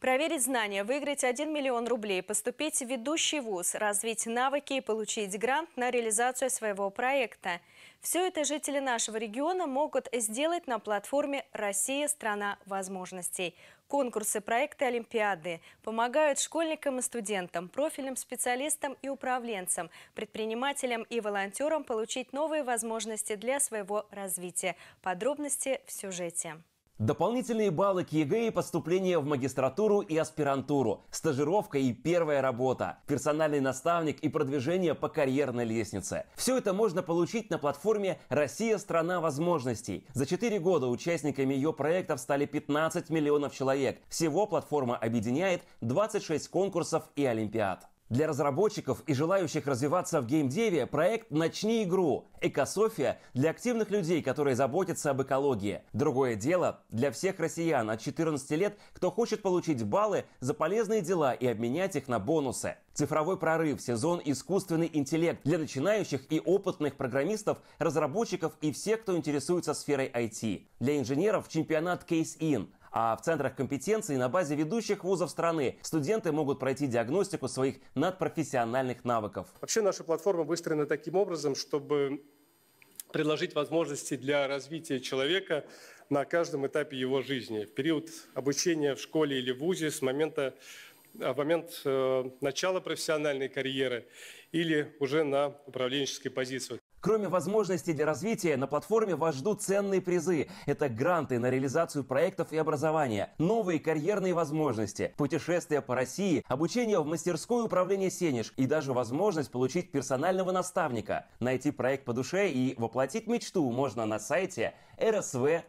Проверить знания, выиграть 1 миллион рублей, поступить в ведущий вуз, развить навыки и получить грант на реализацию своего проекта. Все это жители нашего региона могут сделать на платформе «Россия – страна возможностей». Конкурсы, проекты Олимпиады помогают школьникам и студентам, профильным специалистам и управленцам, предпринимателям и волонтерам получить новые возможности для своего развития. Подробности в сюжете. Дополнительные баллы к ЕГЭ и поступление в магистратуру и аспирантуру, стажировка и первая работа, персональный наставник и продвижение по карьерной лестнице. Все это можно получить на платформе «Россия – страна возможностей». За 4 года участниками ее проектов стали 15 миллионов человек. Всего платформа объединяет 26 конкурсов и олимпиад. Для разработчиков и желающих развиваться в геймдеве проект «Начни игру» – экософия для активных людей, которые заботятся об экологии. Другое дело для всех россиян от 14 лет, кто хочет получить баллы за полезные дела и обменять их на бонусы. Цифровой прорыв, сезон искусственный интеллект для начинающих и опытных программистов, разработчиков и всех, кто интересуется сферой IT. Для инженеров чемпионат Case In, а в центрах компетенции на базе ведущих вузов страны студенты могут пройти диагностику своих надпрофессиональных навыков. Вообще наша платформа выстроена таким образом, чтобы предложить возможности для развития человека на каждом этапе его жизни. В период обучения в школе или в ВУЗе, с момента э, в момент э, начала профессиональной карьеры или уже на управленческой позиции. Кроме возможностей для развития, на платформе вас ждут ценные призы. Это гранты на реализацию проектов и образования, новые карьерные возможности, путешествия по России, обучение в мастерской управления «Сенеж» и даже возможность получить персонального наставника. Найти проект по душе и воплотить мечту можно на сайте rsv.ru.